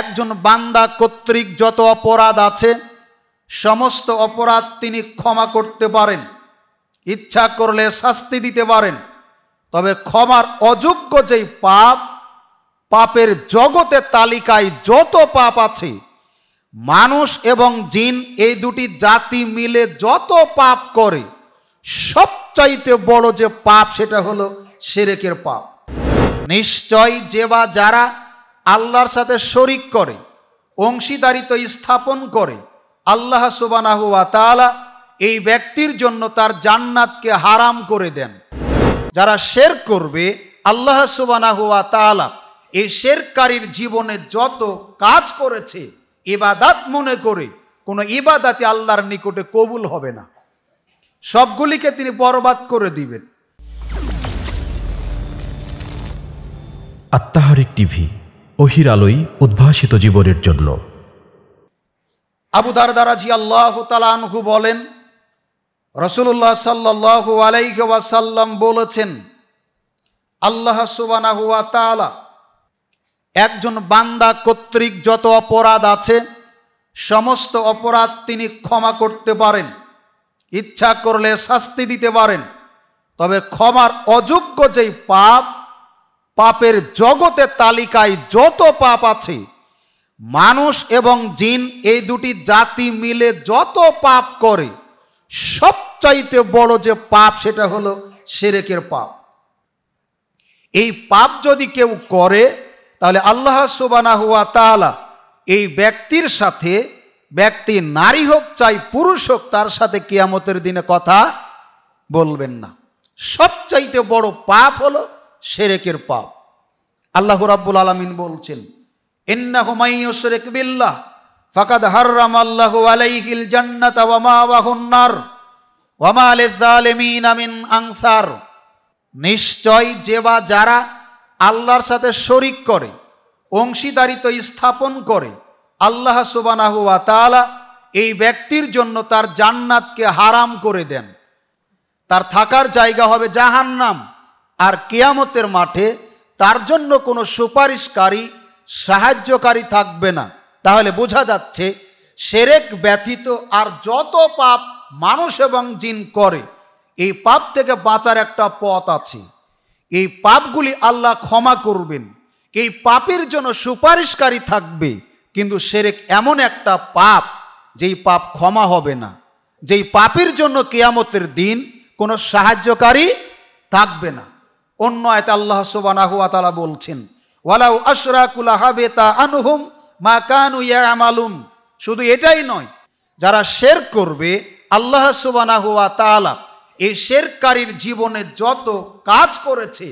একজন বান্দা কর্তৃক যত অপরাধ আছে সমস্ত অপরাধ তিনি ক্ষমা করতে পারেন ইচ্ছা করলে শাস্তি দিতে পারেন তবে ক্ষমার অযোগ্য যেই পাপ পাপের জগতে তালিকায় যত পাপ আছে মানুষ এবং জিন এই দুটি জাতি মিলে যত পাপ করে সবচাইতে বড় যে পাপ সেটা হলো সেরেকের পাপ নিশ্চয় যে বা যারা আল্লাহর সাথে শরিক করে অংশীদারিত্ব স্থাপন করে আল্লাহ সুবানাহু আতালা এই ব্যক্তির জন্য তার জান্নাতকে হারাম করে দেন যারা শের করবে আল্লাহ সুবানাহু আতালা এই শেরকারীর জীবনে যত কাজ করেছে ইবাদাত মনে করে কোনো ইবাদাতে আল্লাহর নিকটে কবুল হবে না সবগুলিকে তিনি বরবাদ করে দিবেন আত্মাহারিক টিভি ওহির আলোই উদ্ভাসিত জীবনের জন্য আবুদার দারাজি আল্লাহ তালানহু বলেন রসুল্লাহ সাল্লাহ আলাইহি ওয়াসাল্লাম বলেছেন আল্লাহ সুবানাহুয়া তালা একজন বান্দা কর্তৃক যত অপরাধ আছে সমস্ত অপরাধ তিনি ক্ষমা করতে পারেন ইচ্ছা করলে শাস্তি দিতে পারেন তবে ক্ষমার অযোগ্য যেই পাপ পাপের জগতের তালিকায় যত পাপ আছে মানুষ এবং জিন এই দুটি জাতি মিলে যত পাপ করে সবচাইতে বড় যে পাপ সেটা হলো সেরেকের পাপ এই পাপ যদি কেউ করে তাহলে আল্লাহ সুবানা হুয়া তালা এই ব্যক্তির সাথে ব্যক্তি নারী হোক চাই পুরুষ হোক তার সাথে কিয়ামতের দিনে কথা বলবেন না সবচাইতে বড় পাপ হলো সেরেকের পাপ আল্লাহ রাব্বুল আলমিন বলছেন এন্না হুমাইয় সেরেক বিল্লাহ ফাকাদ হাররাম আল্লাহ আলাইহিল জান্নাত ওয়া মাওয়াহুন্নার ওয়া নিশ্চয় যেবা যারা আল্লাহর সাথে শরিক করে অংশীদারিত্ব স্থাপন করে আল্লাহ সুবানাহু আতালা এই ব্যক্তির জন্য তার জান্নাতকে হারাম করে দেন তার থাকার জায়গা হবে জাহান্নাম আর কেয়ামতের মাঠে তার জন্য কোনো সুপারিশকারী সাহায্যকারী থাকবে না তাহলে বোঝা যাচ্ছে সেরেক ব্যথিত আর যত পাপ মানুষ এবং জিন করে এই পাপ থেকে বাঁচার একটা পথ আছে এই পাপগুলি আল্লাহ ক্ষমা করবেন এই পাপের জন্য সুপারিশকারী থাকবে কিন্তু সেরেক এমন একটা পাপ যেই পাপ ক্ষমা হবে না যেই পাপের জন্য কেয়ামতের দিন কোনো সাহায্যকারী থাকবে না অন্য আয়তে আল্লাহ সুবানাহুয়াতালা বলছেন ওয়ালাউ আশরাকুলা হাবেতা আনুহুম মা কানু ইয়া আমালুম শুধু এটাই নয় যারা শের করবে আল্লাহ হুয়া তালা এই শেরকারীর জীবনে যত কাজ করেছে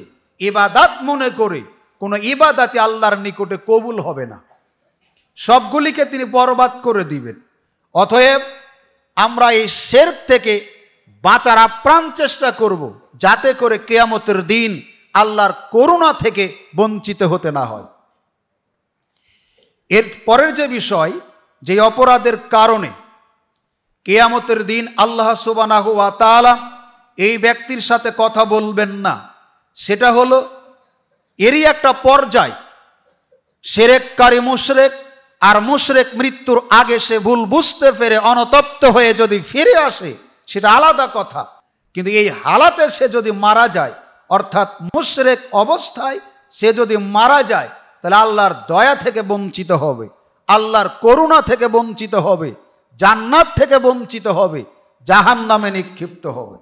ইবাদাত মনে করে কোনো ইবাদাতে আল্লাহর নিকটে কবুল হবে না সবগুলিকে তিনি বরবাদ করে দিবেন অতএব আমরা এই শের থেকে বাঁচার আপ্রাণ চেষ্টা করব যাতে করে কেয়ামতের দিন আল্লাহর করুণা থেকে বঞ্চিত হতে না হয় এর পরের যে বিষয় যে অপরাধের কারণে কেয়ামতের দিন আল্লাহ সুবানাহু আতালা এই ব্যক্তির সাথে কথা বলবেন না সেটা হলো এরই একটা পর্যায় সেরেককারী মুশরেক আর মুশরেক মৃত্যুর আগে সে ভুল বুঝতে পেরে অনতপ্ত হয়ে যদি ফিরে আসে সেটা আলাদা কথা কিন্তু এই হালাতে সে যদি মারা যায় অর্থাৎ মুশরেক অবস্থায় সে যদি মারা যায় তাহলে আল্লাহর দয়া থেকে বঞ্চিত হবে আল্লাহর করুণা থেকে বঞ্চিত হবে জান্নাত থেকে বঞ্চিত হবে জাহান নামে নিক্ষিপ্ত হবে